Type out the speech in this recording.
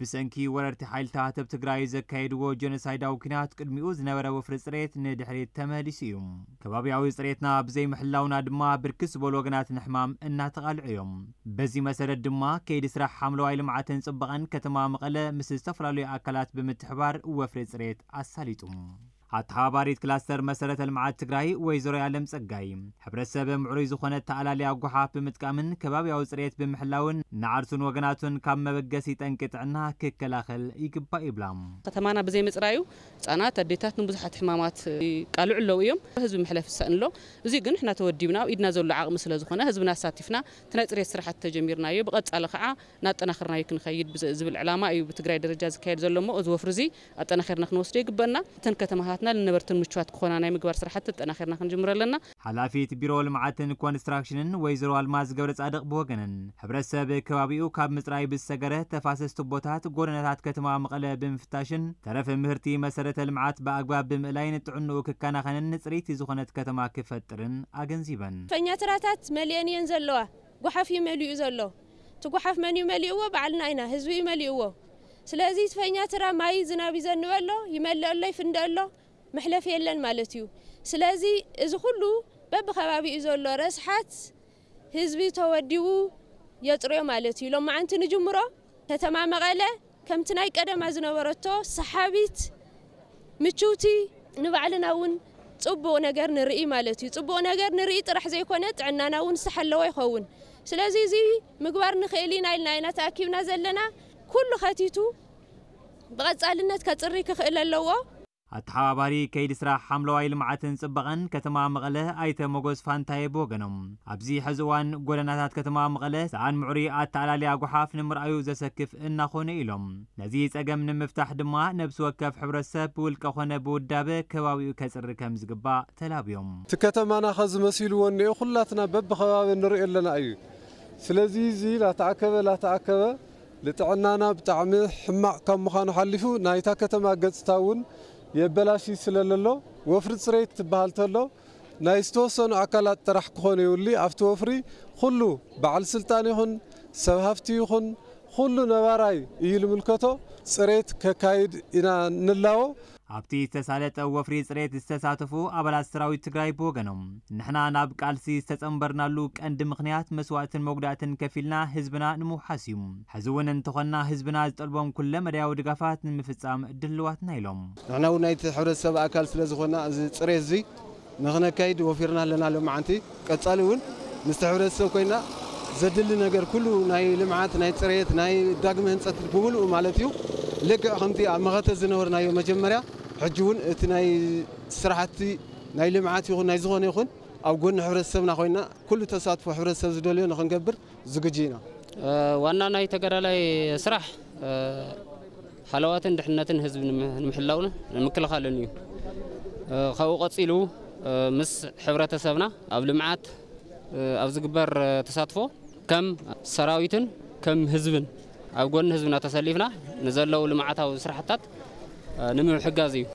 ብሰንኪ ወረርቲ ሓይልታት ኣብ ትግራይ ዘካየድዎ ጀኖሳይዳዊ ኩናት ቅድሚኡ ዝነበረ ወፍሪ ፅሬት ንድሕሪት ተመሊሱ እዩ ከባቢያዊ ፅሬትና ብዘይምህላውና ድማ ብርክት ዝበሉ ወገናት ንሕማም እናተቓልዑ እዮም በዚ መሰረት ድማ ከይዲ ስራሕ ሓምለዋይ ልምዓትን ፅባቐን ከተማ መቐለ ምስ ዝተፈላለዩ ኣካላት ብምትሕባር ወፍሪ ፅሬት ኣሳሊጡ ኣተሓባሪት ክላስተር መሰረተ ልምዓት ትግራይ ወይዘሮ ያለም ጸጋይ ሕብረተሰብ ምዕሩይ ዝኾነ ተኣላለየ ኣጓሓፍ ብምጥቃምን ከባቢያዊ ጽሬት ብምሕላውን ንዓርሱን ወገናቱን ካብ መበገሲ ጠንቂ ጥዕና ክከላኸል ይግባእ ይብላ ከተማና ብዘይምፅራዩ ህፃናት ኣዴታት ንብዙሓት ሕማማት ይቃልዑ ኣለዉ እዮም ህዝቢ ምሕለፍ ዝሰእንሎ እዚ ግን ሕና ተወዲብና ኣብ ኢድና ዘሎ ዓቕሚ ስለ ዝኾነ ህዝብና ኣሳቲፍና እቲ ናይ ፅሬት ስራሕቲ ተጀሚርናዮ ብቐጻሊ ከዓ ናጠናኽርናዩ ክንኸይድ ዝብል ዕላማ እዩ ብትግራይ ደረጃ ዝካየድ ዘሎ እሞ እዚ ወፍሪ እዚ ኣጠናኺርና ክንወስዶ ይግበአና እተን ከተማታት حياتنا لنبرت المشوات خونا نا مقبر صراحة أنا خيرنا خن جمر لنا حلا في تبيرو المعات الكونستراكشن ويزر والماز جبرت أدق بوجن حبر السب كوابي وكاب مسرعي بالسجرة تفاسس تبوتات جورنا تحت كتما مقلة بمفتاشن ترف مهرتي مسرة المعات بأقباب بملاين تعنو ككان خن النصري تزخنت كتما كفترن أجنزيبا فني تراتات مليان ينزلوا وحفي مليو ينزلوا تقوحف من يمليوه بعلنا هنا هزوي سلازيت فين ترى ما يزنا بيزنوا الله يملأ الله يفند الله መሕለፊ የለን ማለት እዩ ስለዚ እዚ ኩሉ በብከባቢኡ ዘሎ ረስሓት ህዝቢ ተወዲቡ የፅርዮ ማለት እዩ ሎም መዓንቲ ንጅምሮ ከተማ መቐለ ከምቲ ናይ ቀደማ ዝነበረቶ ሰሓቢት ምችውቲ ንባዕልና እውን ፅቡቕ ነገር ንርኢ ማለት እዩ ፅቡቕ ነገር ንርኢ ጥራሕ ዘይኮነ ጥዕናና እውን ዝተሓለወ ይኸውን ስለዚ እዚ ምግባር ንኽእል ኢና ኢልና ኢና ተኣኪብና ዘለና ኩሉ ከቲቱ ብቐፃልነት ከፅሪ ክኽእል ኣለዎ ኣተሓባባሪ ከይዲ ስራሕ ሓምለዋይ ልምዓትን ፅበቐን ከተማ መቐለ ኣይተ መጎዝ ፋንታየ ብወገኖም ኣብዚ ሕዚ እዋን ጎደናታት ከተማ መቐለ ሰኣን ምዕሪ ኣተኣላልያ ጉሓፍ ንምርኣዩ ዘሰክፍ እናኾነ ኢሎም ነዚ ፀገም ንምፍታሕ ድማ ነብሲ ወከፍ ሕብረተሰብ ብውልቀ ኮነ ብውዳበ ከባቢኡ ከፅሪ ከም ዝግባእ ተላብዮም እቲ ከተማና ከዝመሲልዎ እኒኦ ኩላትና በብከባቢ ንሪኦ ኣለና እዩ ስለዚ እዚ ላተኣከበ ላተኣከበ ንጥዕናና ብጣዕሚ ሕማቕ ካብ ምዃኑ ሓሊፉ ናይታ ከተማ ገፅታ እውን የበላሽ ስለለሎ ወፍሪ ፅሬት ትበሃል ተሎ ናይ ዝተወሰኑ ኣካላት ጥራሕ ክኾነ የብሉ ኣብቲ ወፍሪ ኩሉ በዓል ስልጣን ይኹን ሰብ ሃፍቲ ይኹን ኩሉ ነባራይ እዩ ዝምልከቶ ፅሬት ከካይድ ኢና ንላዎ ابتي استسالت او فریز ریت استساتفو قبل از سرایت تگرای نحنا ناب کالسی استس انبرنا لوق اند مسوات مقدات کفیل هزبنا نمو حسیم. حزون انتخن نه حزبنا از طلبم کل مریا نمفتسام دلوات نیلم. نحنا و نیت حرس سب اکالس لزخنا از سریزی. نحنا کید و لنا لوم عنتی. کتالون مستحرس سو کینا. زدل نگر کلو نای لمعات نای سریت نای دگمه انتقال بول و لك خمتي آه، مغت الزنور نايو مجمريا حجون اه، تناي سرحتي ناي لمعاتي يخون ناي زغون يخون أو قلنا حرس سبنا خوينا كل تسات في حرس سب زدوليون خن قبر زوجينا أه وانا ناي تقرا لي سرح أه حلوات دحنا تنهز نمحلونا نمكل خالنيو أه خو قصيلو أه مس حرة سبنا أو لمعات اه، أو زقبر تساتفو كم سراويتن كم هزبن أقول نهزمنا تسليفنا نزلوا لمعتها وسرحتات نمو الحجازي